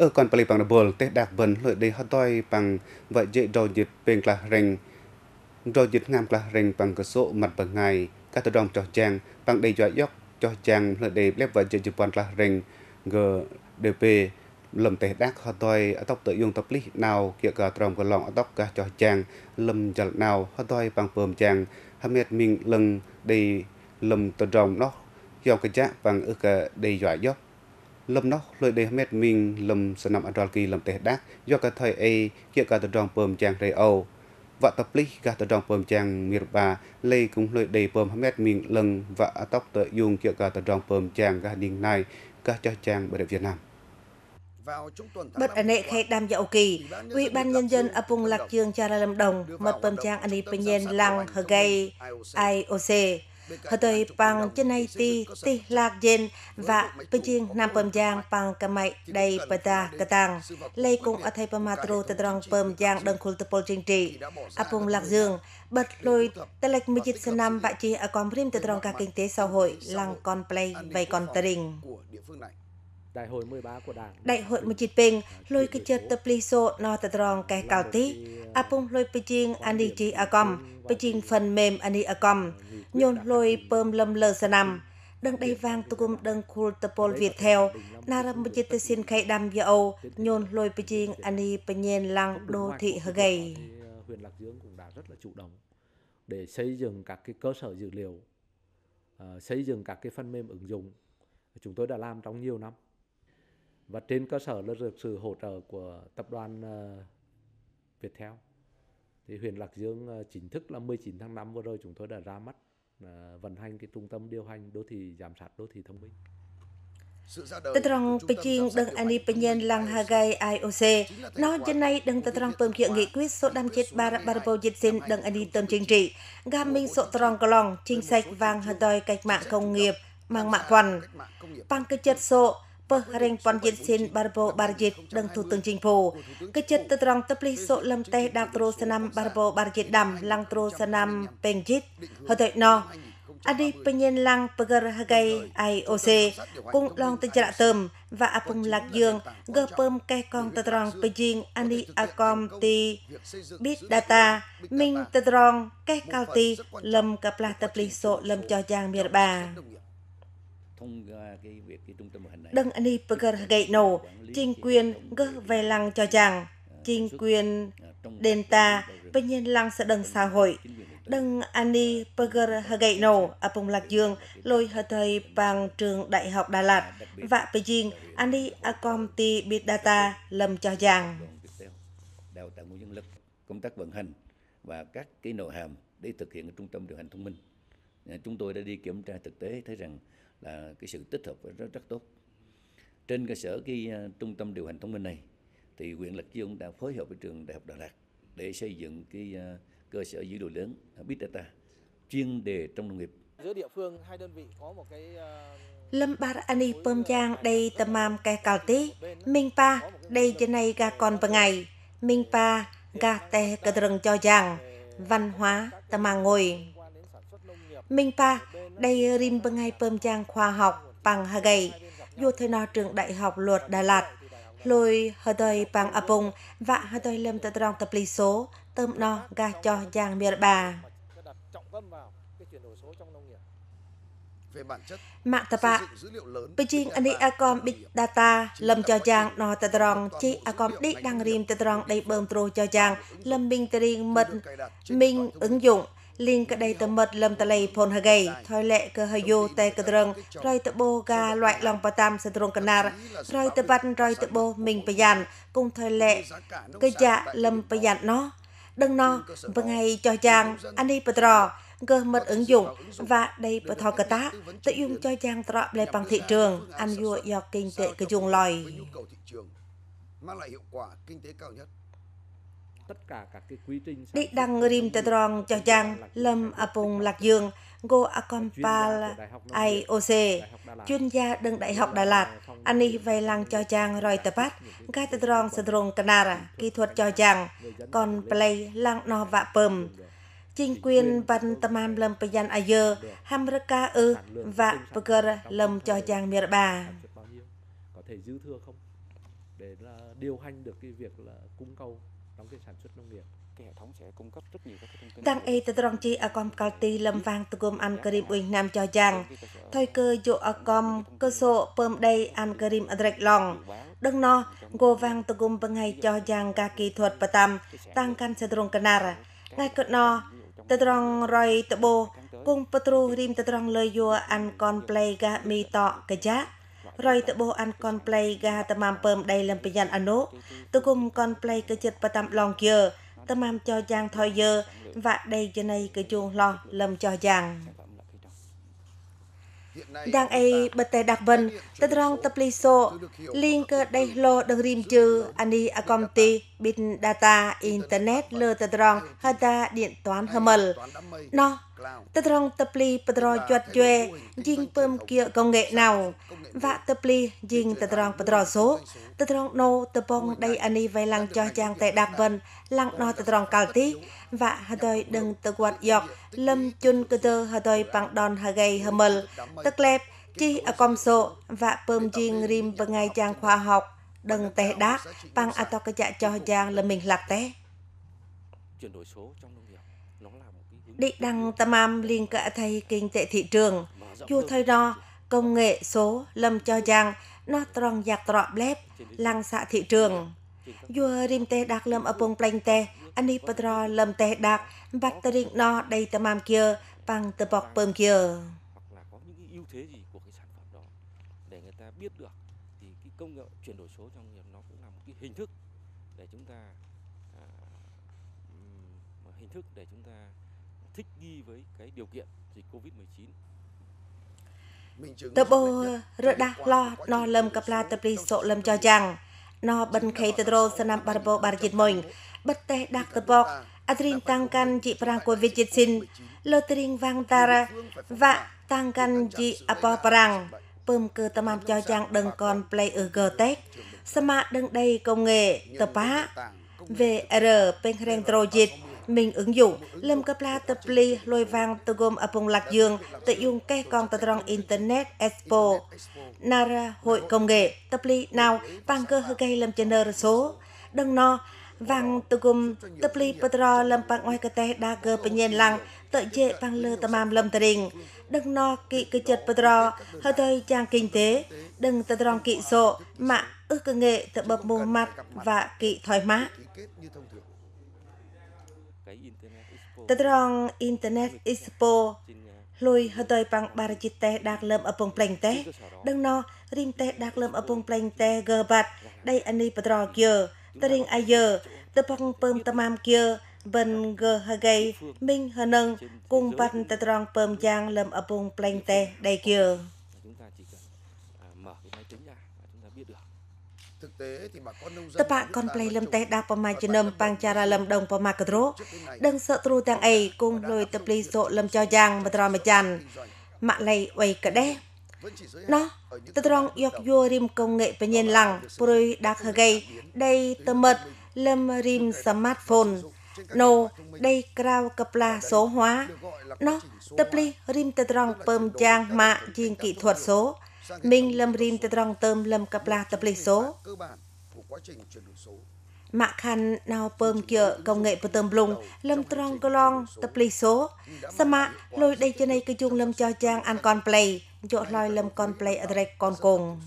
អឺកាន់ប៉លីប៉ាំងដបលទេដាក់បិនលុយដេហតយប៉ាំងវ៉ាយេដយិតពេងក្លះរេងដយិតងាមក្លះរេងប៉ាំងកសុមាត់បងៃកាត់ដងចោះចាំងប៉ាំងដេយយកចោះចាំងលុយដេលេបវ៉ាយេជប៉ុនក្លះរេងងឺដេពេលំទេដាក់ហតយអតុបតយងតប្លិះណៅគៀកត្រមកឡងអតុបកាចោះចាំងលំចលណៅហតយប៉ាំងពើមចាំងហមេតមីងលឹងដេលំតដងនោះយកកញ្ចាក់ប៉ាំងអឺកដេយយក lâm nóc lời đề mệt mình lầm sân nằm đoàn kỳ lâm tệ đắc do cả thời ấy kia cả tờ đoàn bơm chàng rầy âu và tập lý cả tờ đoàn bơm chàng miệt bà lê cũng lời đề bơm mệt mình lần và tóc tờ dùng kia cả tờ đoàn bơm chàng gà đình này cả cho chàng bởi Việt Nam bất anh nệ khai đam dạo kỳ ủy ban nhân dân ở vùng lạc dương cha lâm đồng mật bơm trang anh ấy bình nhiên lăng hờ gây ioc Hỡi bằng chân này ti ti lạc dên và bây chiên nam bầm giang bằng cả mày đầy bà ta cả tăng. Lây cùng ở thầy bà mà trô tà trong bầm giang đơn khu tập bộ chính trị. À bùng lạc dương bật lôi tà lệch mưu dịch sân năm bạ chi ở con prim tà trong các kinh tế xã hội lăng con play vầy con tà đình. Đại hội 13 của Đảng. Đại hội 17ពេញលុយកិច្ចតប្លីសូណតត្រងកេះកោទី apung lôi peching ani chi acom peching phần mềm ani acom nhôn lôi pơm lâm lơ sa nam đừng đầy vàng tu cùng đừng khul tapol việt theo na ram bê tê khai khay đam ya âu nhôn lôi peching ani penyen lang đô thị hơ gầy huyện lạc dương cũng đã rất là chủ động để xây dựng các cái cơ sở dữ liệu ờ, xây dựng các cái phần mềm ứng dụng chúng tôi đã làm trong nhiều năm và trên cơ sở là được sự hỗ trợ của tập đoàn ờ, Viettel. Thì huyện Lạc Dương ờ, chính thức là 19 tháng 5 vừa rồi chúng tôi đã ra mắt ờ, vận hành cái trung tâm điều hành đô thị giám sát đô thị thông minh. Tờ trong Beijing đừng anh đi Penyen lăng Hagai IOC. Nó trên nay đừng tờ trong bơm kiện nghị quyết số 593 Barbo Yitsin đừng anh đi tâm chính trị. Gam minh sổ trong Glong, chính sách vàng hờ đòi cách mạng công nghiệp, mang mạ quần. Bằng cơ chất sổ, Perhering Ponyensin Barbo Barjit đừng thủ tướng chính phủ. Cứ chất tự trong tập lý số lâm tế đạc trô sân năm Barbo Barjit đầm lăng trô sân năm Pengjit. Hồi tội nó, Adi penyenlang pegerhagai IOC cung long tên chạ tôm và apung lạc dương gơ pơm ke con tê trong pejing ani akom ti bit data minh tê trong ke cao ti lâm cặp la tập lý số lâm cho giang miệt bà. Đừng Ani đi bơ gậy chính quyền gơ về lăng cho rằng chính ờ, quyền ờ, đền ta, bên nhân lăng sẽ đừng xã hội. Đừng Ani đi bơ gậy ở vùng Lạc Dương, lôi hờ thời bằng trường Đại học Đà Lạt, và bây riêng Ani đi ở lầm cho rằng Đào tạo nguồn nhân lực, công tác vận hành và các cái nội hàm để thực hiện ở trung tâm điều hành thông minh. Ờ, chúng tôi đã đi kiểm tra thực tế thấy rằng là cái sự tích hợp rất rất tốt trên cơ sở cái à, trung tâm điều hành thông minh này thì huyện Lạc Dương đã phối hợp với trường đại học Đà Lạt để xây dựng cái à, cơ sở dữ liệu lớn à, Big Data chuyên đề trong nông nghiệp giữa địa phương hai đơn vị có một cái Lâm Bar Ani Pom Giang đây Tamam Kai Cao Tí, Minh Pa đây trên này ga con và ngày, Minh Pa ga te cơ rừng cho rằng văn hóa Tamang ngồi. Minh Pa đây rim Minpa ngay Bangai trang Khoa học bằng Pang Hagai, Vua thời No Trường Đại học Luật Đà Lạt, Lôi Hadoi Pang Apung và Hadoi Lâm Tờ Trong Tập Lý Số, Tơm No Ga Cho Giang Miệt Bà. Mạng tập ạ, Beijing Ani Acom Big Data, Lâm Cho Giang, No Tờ Trong, Chi Acom đi Đăng Rim Tờ Trong Đầy Bơm Trô Cho Giang, Lâm Minh Tờ Riêng Mình, Minh Ứng Dụng, linh cả đầy tầm mật lâm tà lầy phôn hà gầy, thoi lệ cơ hà dù tê cơ rừng rồi tà bô gà loại lòng bà tam sân rung cân nà, rồi tà bắt rồi tà bô mình bà dàn, cùng thoi lệ cơ dạ lâm bà dàn nó. Đừng nó, bà ngày cho chàng, anh đi bà trò, cơ mật ứng dụng và đây bà thò cơ tá, tự dùng cho chàng trọ lệ bằng thị trường, anh dùa do kinh tế cơ dùng lòi. Mang lại hiệu quả kinh tế cao nhất tất cả các quy Đi đăng rim tê trong cho chàng Lâm Apung Lạc Dương, Go Akompal IOC, chuyên gia đơn Đại học Đà Lạt, Ani Vay Lăng cho chàng Roy Tờ phát Gai tê trong sê trong Tanara, kỹ thuật cho chàng, còn Play Lăng No Vạ Pơm. Chính quyền văn tâm am lâm payan ayer, hamraka ư và burger lâm cho chàng miệt bà. Có thể dư thừa không? Để điều hành được cái việc là cung cầu trong cái sản xuất nông nghiệp cái hệ thống sẽ cung cấp rất nhiều các cái thông tin. Đang ấy từ trong chi ở con cao ti lâm vàng từ gồm an Karim Uy Nam cho rằng thời cơ dụ ở con cơ số pơm đây an Karim ở Drake Long. Đừng nó, ngô vàng từ gồm bằng hay cho rằng ca kỹ thuật và tầm tăng căn sẽ trong canal. Ngay cận nó, từ trong rồi tự bồ, cùng patru rim từ trong lời dùa an con play gà mi tọ cái giá. 100តបអានកនប្លេកាតាមពើមដៃលំប្រយ៉ាន់អនុទុគុំកនប្លេកចិត្តបតាមឡងយើតាមចោយ៉ាងថយយើវ៉ាក់ដេជនៃកជូងឡោះលំចោយ៉ាងដាងអេបតេដាក់បិនតត្រង់តប្លីសូលីងកើតដេះលោដឹងរីមជឺអានីអកំទីប៊ីនដាតាអ៊ីនធឺណិតលើតត្រង់ហតាឌៀនតាន់ហមលណោះ Tất rong tập ly bật rò chuột chuê, dinh bơm kia công nghệ nào. Và tập ly dinh tất rong bật rò số. Tất rong nô tập bông đây anh đi vay lăng cho chàng tại đạp vân, lăng no tất rong cao tí. Và hà đôi đừng tự quạt giọt lâm chun cơ tơ hà đôi bằng đòn hà gây hà mờ. Tất lẹp, chi ở công sổ, và bơm dinh rim bằng ngày chàng khoa học. Đừng tệ đác, bằng à to cơ cho chàng là mình lạc té. Chuyển đổi số trong nông nghiệp. Định đăng tâm am liên cạ thầy kinh tế thị trường, dù thời đo, công nghệ số lâm cho rằng nó trong giặc trọ lép lăng xạ thị trường. dù rim tê đạc lâm apong planh tê, ani patro lâm tê đạc, bắt tê định no đầy tâm am kia, bằng tờ bọc bơm kia. ưu thế gì của cái sản phẩm đó để người ta biết được thì cái công nghệ chuyển đổi số trong nghiệp nó cũng là một cái hình thức để chúng ta à, hình thức để chúng ta thích nghi với cái điều kiện dịch Covid-19. Tập bộ rửa đa lo nó lâm cặp la tập lý sộ lâm cho rằng nó bần khay tê rô sân nằm bà bộ bà dịch mình bất tê đặc tập bọc Adrin tăng căn chị Prang của Việt Dịch Sinh lô tê rinh vang ta ra và tăng căn chị Apo Prang bơm cơ tâm am cho rằng đừng còn play ở gờ tết sma đừng đây công nghệ tập bá về r bên hreng trô dịch mình ứng dụng lâm cấp la tập ly lôi vang tơ gồm ở vùng lạc dương tự dùng cây con tơ trong internet expo nara hội công nghệ tập ly nào vang cơ hơi gây lâm chân nơ số đừng no vang tơ gồm tập ly patro lâm bạc ngoài cơ tê đa cơ bình nhiên lăng tự chế vang lơ tamam lâm tơ đình đừng no kỵ cơ chật patro hơi thời trang kinh tế đừng tơ trong kỵ sộ mạng ước cơ nghệ tự bập mù mặt và kỵ thoải mái ត្រង់អ៊ីនធឺណិតអ៊ីសពូលុយហត់យប៉ាំងបារជីតេដាក់លឹមអពងប្លេងតេដឹងណោះរីមតេដាក់លឹមអពងប្លេងតេកើបាត់ដៃអានីបត្រគើតរិងអាយើតពងពើមត្មាមគើបិនកើហកៃមីងហនឹងគង់បាត់តត្រង់ពើមយ៉ាងលឹមអពងប្លេងតេដៃគើតបកនប្លេលឹមតេដាប្រមាជនឹមប៉ាំងចារាលឹមដងប្រមាកត្រោដឹងសត្រូទាំងអីគងលុយតប្លីសោលឹមចោយ៉ាងមត្រមច័ន្ទម៉ាក់លៃវៃកដេះណោះតត្រង់យកយោរិមកង nghệ បញ្ញានឡាំងព្រួយដាក់ហកៃដៃតមិតលឹមរិមស្មាតហ្វូនណូដៃក្រៅកប្លាសូហွာណោះតប្លីរិមតត្រង់ពើមយ៉ាងម៉ាក់ជាងគីធាត់សូ Minh lâm rin tê trong tơm lâm cặp la tập lịch số. Mạ khăn nào pơm kia công nghệ bờ tơm lùng, lâm trong cơ long tập lịch số. Sa mạ, lôi đây cho này cơ chung lâm cho trang ăn con play, dọ lôi lâm con play ở đây con cùng.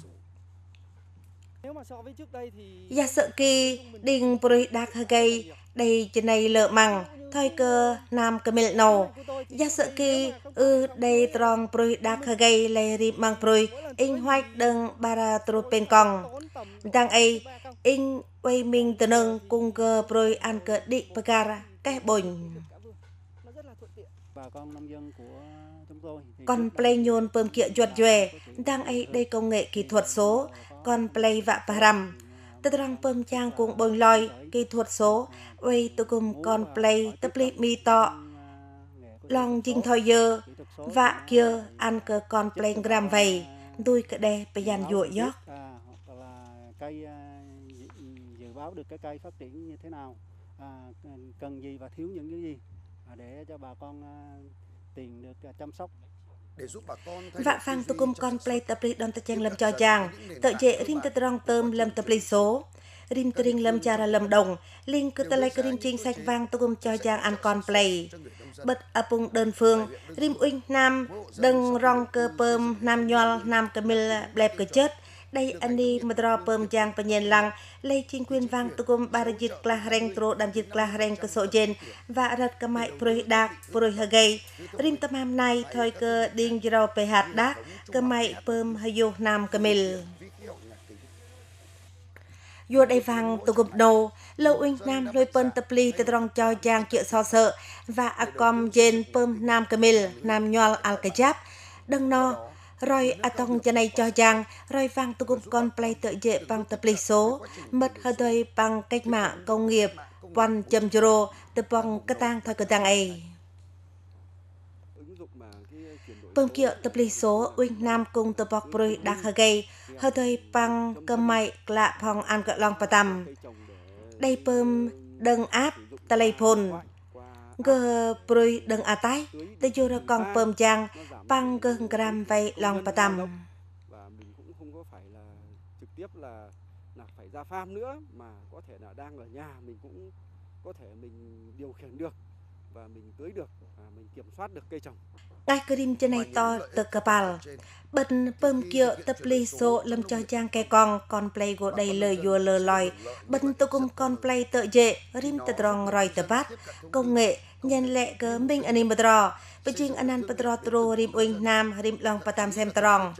Giả sợ kỳ, đình bùi đạc hờ gây, đây cho này lợ mằng, thôi cơ nam cơ mil nô. Giả sợ kỳ, ư đây trong bùi đạc hờ gây lê rìm măng bùi, in hoạch đừng bara tru đang ấy in quay mình từ nâng cung cơ proi an cơ đi pagara cái bồn còn play nhôn pơm kia chuột chuề đang ấy đây công nghệ kỹ thuật số còn play vạ param tức rằng pơm trang cũng bồn lòi kỹ thuật số quay tôi cùng còn play tập play mi tọ lòng dinh thoi dơ vạ kia ăn cơ còn play gram vậy tôi cả đè và dàn dội gió hoặc là cây à, dự báo được cái cây phát triển như thế nào à, cần gì và thiếu những cái gì à, để cho bà con à, tiền được chăm sóc để giúp bà con Vạ phang tu công con play tập lý đòn ta chen làm cho chàng, tợ dễ rim tơ trong tơm làm tập lý số. rìm tring lâm chà ra lâm đồng liên cứ tay rìm chinh sạch vang tôm cho giang ăn con play bật ở vùng đơn phương rìm uynh nam đừng rong cơ pơm nam nhol nam cơ mil bleb cơ chết ដីអានីមត្រពើមយ៉ាងបញ្ញាឡាំងលេជីងគួនវាងទុគមបារយិតក្លះរែងទ្រោដាំយិតក្លះរែងកសោជិនវ៉ារត់កម៉ៃប្រុយដាក់ប្រុយហកេរិមតមាមណៃថយកើឌីងយរោបេហាត់ដាក់កម៉ៃពើមហយុណាមកមិល vua Đài Vàng tổ gồm đồ, lâu uyên nam lôi pơn tập ly tê trong cho giang chịu so sợ và akom jen pơm nam camil nam nhoal al kajab đâng no rồi atong cho này cho giang rồi vàng tổ gồm con play tự dễ bằng tập ly số mất hơi đời bằng cách mạng công nghiệp quan châm juro từ bằng cơ tang thôi cơ tang ấy bơm kia tập ly số Uyên Nam cùng tập bọc bởi Đạc Hà Gây hơi thơi băng cơ mại lạ phong an cỡ long tầm đây pơm đơn áp ta lây phồn gơ prui đơn a tay tê chua ra con pơm băng pang gơ gram vay long patam tầm phải ra farm nữa mà có thể là đang ở nhà mình cũng có thể mình điều khiển được và mình tưới được và mình kiểm soát được cây trồng Ngaikirim chenai to te kapal. Bần pơm kia tập lì số lâm cho chàng kè con, con play gồ đầy lờ yùa lờ lòi. Bần tô cung con play tợ dệ, rim tật rong ròi tờ bát. Công nghệ, nhân lệ gớ minh anh im bật rò. Bởi chinh anh ăn bật rò trô rim uinh nam, rim lòng bà tam xem tờ rong.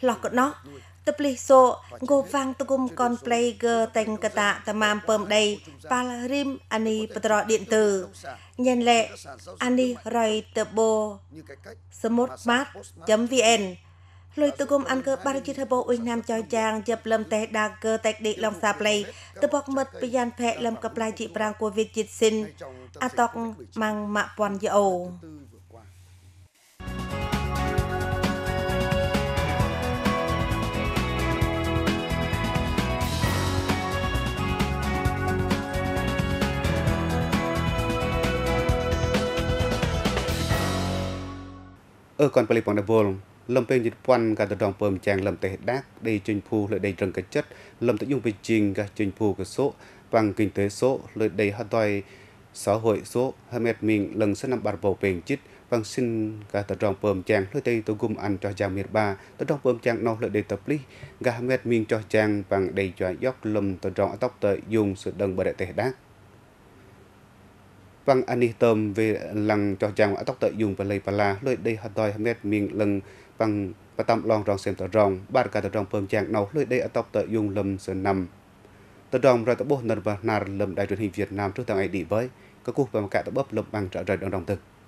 Lọc cột nó, Tepliso Govang Tugum Konplager Tengkata Tamam Pemday Palrim Ani Petro Điện Tử Nhân lệ Ani Roy Tebo Smart Mart.vn Lôi tư gồm ăn cơ bà rực thơ bộ uyên nam cho chàng dập lâm tế đa cơ tạch đị lòng xa play tư bọc mật bì dàn phẹ lâm cập lai trị prang của Việt dịch sinh A tọc mang mạ toàn dậu ở còn bảy bằng đầu, lâm bên dịch quan cả đòn bơm chàng lâm tệ đác đây chân phù lợi đầy rừng cái chất lâm tự dùng về trình cả chân phù cái số bằng kinh tế số lợi đầy hạt đòi xã hội số hai mét mình lần sẽ nằm bạt bầu bền chít bằng vâng xin cả tập đoàn bơm chàng lợi đầy tôi gồm ăn cho chàng miệt ba tập đoàn bơm chàng nó lợi đầy tập lý gà hai mét mình cho chàng bằng đầy cho dốc lâm tập đoàn tóc tới dùng sự đồng bờ đại tệ đác vang anh tôm về lăng cho chàng ở tóc tự dùng và lấy bà la lôi đây hạt đòi hàm nét miệng lưng bằng và tâm lòng rong xem tờ rong ba cả tờ rong phơm chàng nấu lôi đây ở tóc tự dùng lâm sơn năm tờ rong rồi tờ bố nền và nà lâm đài truyền hình Việt Nam trước tầng ấy đi với các cuộc và cả tờ bóp lâm bằng trở rời đồng đồng thực